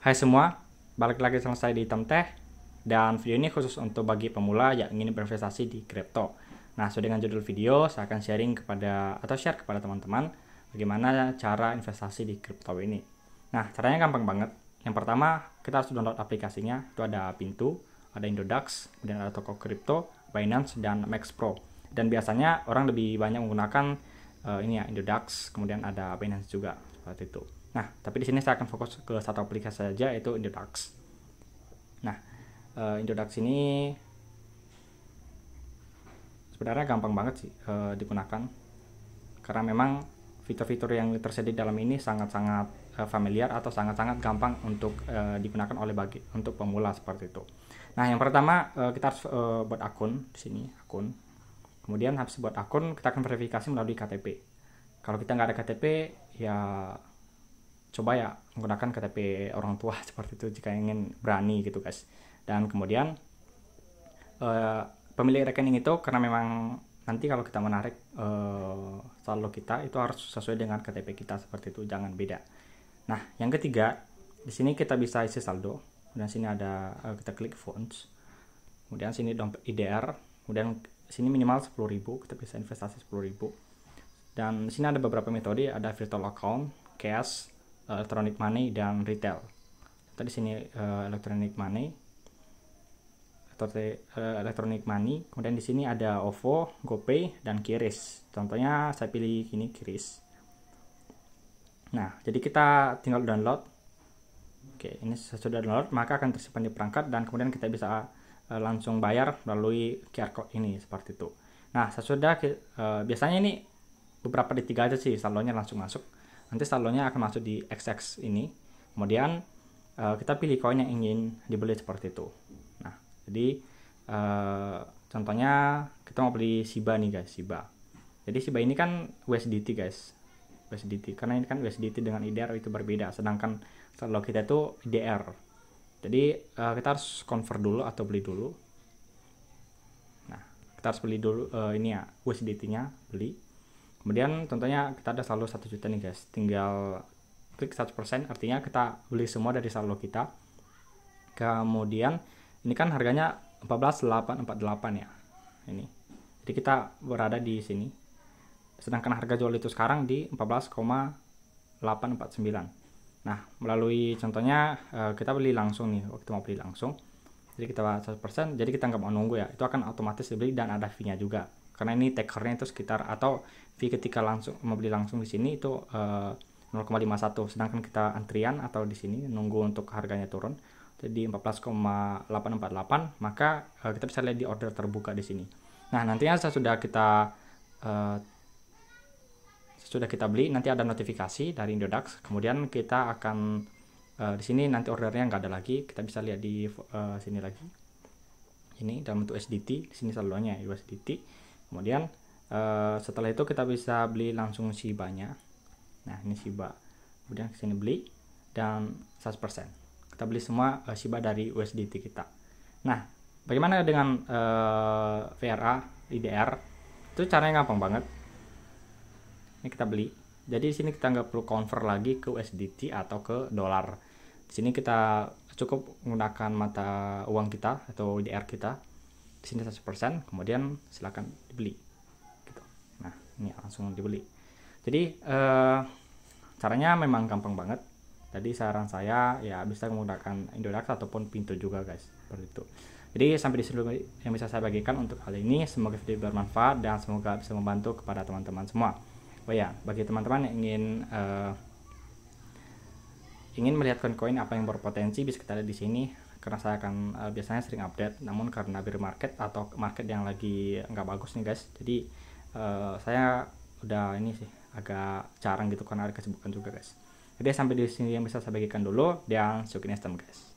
Hai semua, balik lagi sama saya di Hitam Teh dan video ini khusus untuk bagi pemula yang ingin berinvestasi di kripto. Nah, sesuai dengan judul video, saya akan sharing kepada atau share kepada teman-teman bagaimana cara investasi di kripto ini. Nah, caranya gampang banget. Yang pertama, kita harus download aplikasinya. Itu ada Pintu, ada Indodax, kemudian ada toko kripto, Binance dan Max Pro. Dan biasanya orang lebih banyak menggunakan uh, ini ya Indodax, kemudian ada Binance juga seperti itu. Nah, tapi di sini saya akan fokus ke satu aplikasi saja yaitu Indodax. Nah, uh, Indodax ini sebenarnya gampang banget sih uh, digunakan karena memang fitur-fitur yang tersedia dalam ini sangat-sangat eh, familiar atau sangat-sangat gampang untuk uh, digunakan oleh bagi untuk pemula seperti itu. Nah, yang pertama uh, kita harus uh, buat akun di sini, akun. Kemudian habis buat akun, kita akan verifikasi melalui KTP. Kalau kita nggak ada KTP, ya coba ya menggunakan KTP orang tua seperti itu jika ingin berani gitu guys dan kemudian uh, pemilik rekening itu karena memang nanti kalau kita menarik uh, saldo kita itu harus sesuai dengan KTP kita seperti itu jangan beda nah yang ketiga di sini kita bisa isi saldo kemudian sini ada uh, kita klik funds kemudian sini dompet IDR kemudian sini minimal 10.000 kita bisa investasi 10.000 dan sini ada beberapa metode ada virtual account cash electronic money dan retail. Tadi sini uh, electronic money atau uh, electronic money. Kemudian di sini ada OVO, GoPay dan Kiris. Contohnya saya pilih ini Kiris. Nah, jadi kita tinggal download. Oke, ini sudah download, maka akan tersimpan di perangkat dan kemudian kita bisa uh, langsung bayar melalui QR code ini seperti itu. Nah, sesudah uh, biasanya ini beberapa detik aja sih saldonya langsung masuk nanti saldonya akan masuk di XX ini kemudian uh, kita pilih koin yang ingin dibeli seperti itu nah jadi uh, contohnya kita mau beli Shiba nih guys Shiba jadi Shiba ini kan USDT guys USDT karena ini kan USDT dengan IDR itu berbeda sedangkan saldo kita itu IDR jadi uh, kita harus convert dulu atau beli dulu nah kita harus beli dulu uh, ini ya USDT nya beli kemudian tentunya kita ada saldo 1 juta nih guys tinggal klik 100% artinya kita beli semua dari saldo kita kemudian ini kan harganya 14.848 ya ini jadi kita berada di sini sedangkan harga jual itu sekarang di 14,849 nah melalui contohnya eh, kita beli langsung nih waktu mau beli langsung jadi kita 100% jadi kita nggak mau nunggu ya itu akan otomatis dibeli dan ada fee nya juga karena ini takernya itu sekitar atau fee ketika langsung membeli langsung di sini itu uh, eh, 0,51 sedangkan kita antrian atau di sini nunggu untuk harganya turun jadi 14,848 maka uh, kita bisa lihat di order terbuka di sini nah nantinya sudah kita uh, eh, sudah kita beli nanti ada notifikasi dari Indodax kemudian kita akan uh, di sini nanti ordernya nggak ada lagi kita bisa lihat di uh, sini lagi ini dalam bentuk SDT di sini saldonya ya, USDT kemudian uh, setelah itu kita bisa beli langsung Shiba-nya nah ini shiba kemudian kesini beli dan 100% kita beli semua uh, eh, shiba dari USDT kita nah bagaimana dengan uh, eh, VRA IDR itu caranya gampang banget ini kita beli jadi di sini kita nggak perlu convert lagi ke USDT atau ke dolar di sini kita cukup menggunakan mata uang kita atau IDR kita di sini 100% kemudian silakan dibeli gitu. nah ini langsung dibeli jadi eh, caranya memang gampang banget tadi saran saya ya bisa menggunakan Indodax ataupun Pintu juga guys seperti itu jadi sampai di sini yang bisa saya bagikan untuk hal ini semoga video bermanfaat dan semoga bisa membantu kepada teman-teman semua oh ya bagi teman-teman yang ingin eh, ingin melihatkan koin apa yang berpotensi bisa kita lihat di sini karena saya akan uh, biasanya sering update namun karena bear market atau market yang lagi nggak bagus nih guys jadi uh, saya udah ini sih agak jarang gitu karena ada kesibukan juga guys jadi sampai di sini yang bisa saya bagikan dulu dan see guys